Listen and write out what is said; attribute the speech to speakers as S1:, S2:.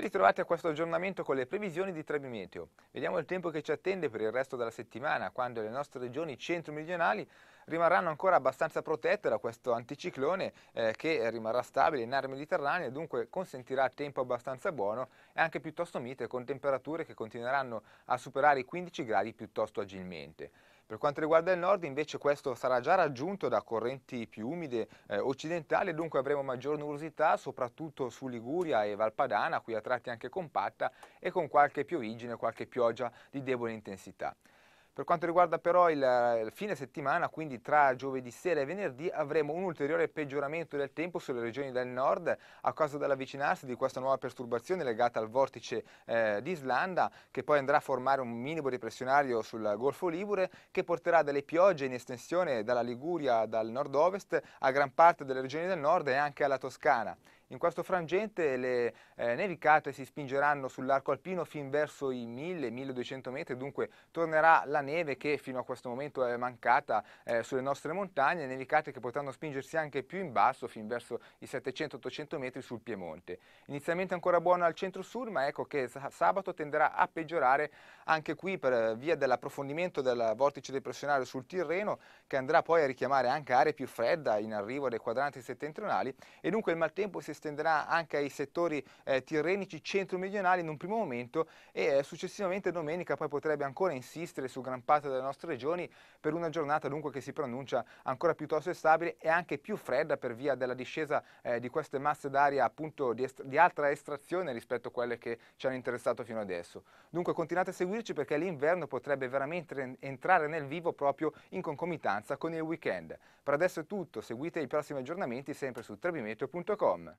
S1: Ben ritrovati a questo aggiornamento con le previsioni di Trebi Meteo. Vediamo il tempo che ci attende per il resto della settimana, quando le nostre regioni centro-meridionali rimarranno ancora abbastanza protette da questo anticiclone eh, che rimarrà stabile in area mediterranea e dunque consentirà tempo abbastanza buono e anche piuttosto mite con temperature che continueranno a superare i 15 gradi piuttosto agilmente. Per quanto riguarda il nord invece questo sarà già raggiunto da correnti più umide eh, occidentali, dunque avremo maggior nuvolosità soprattutto su Liguria e Valpadana, qui a tratti anche compatta e con qualche piovigine, qualche pioggia di debole intensità. Per quanto riguarda però il, il fine settimana, quindi tra giovedì sera e venerdì, avremo un ulteriore peggioramento del tempo sulle regioni del nord a causa dell'avvicinarsi di questa nuova perturbazione legata al vortice eh, di Islanda che poi andrà a formare un minimo depressionario sul Golfo Ligure che porterà delle piogge in estensione dalla Liguria, dal nord-ovest a gran parte delle regioni del nord e anche alla Toscana. In questo frangente le eh, nevicate si spingeranno sull'arco alpino fin verso i 1000-1200 metri, dunque tornerà la neve che fino a questo momento è mancata eh, sulle nostre montagne, nevicate che potranno spingersi anche più in basso, fin verso i 700-800 metri sul Piemonte. Inizialmente ancora buono al centro-sud, ma ecco che sabato tenderà a peggiorare anche qui per via dell'approfondimento del vortice depressionario sul Tirreno, che andrà poi a richiamare anche aree più fredda in arrivo dei quadranti settentrionali e dunque il maltempo si estenderà anche ai settori eh, tirrenici centro-meridionali in un primo momento e eh, successivamente domenica poi potrebbe ancora insistere su gran parte delle nostre regioni per una giornata dunque che si pronuncia ancora piuttosto stabile e anche più fredda per via della discesa eh, di queste masse d'aria appunto di, di, altra estrazione rispetto a quelle che ci hanno interessato fino adesso. Dunque continuate a seguirci perché l'inverno potrebbe veramente entrare nel vivo proprio in concomitanza con il weekend. Per adesso è tutto, seguite i prossimi aggiornamenti sempre su trebimeteo.com.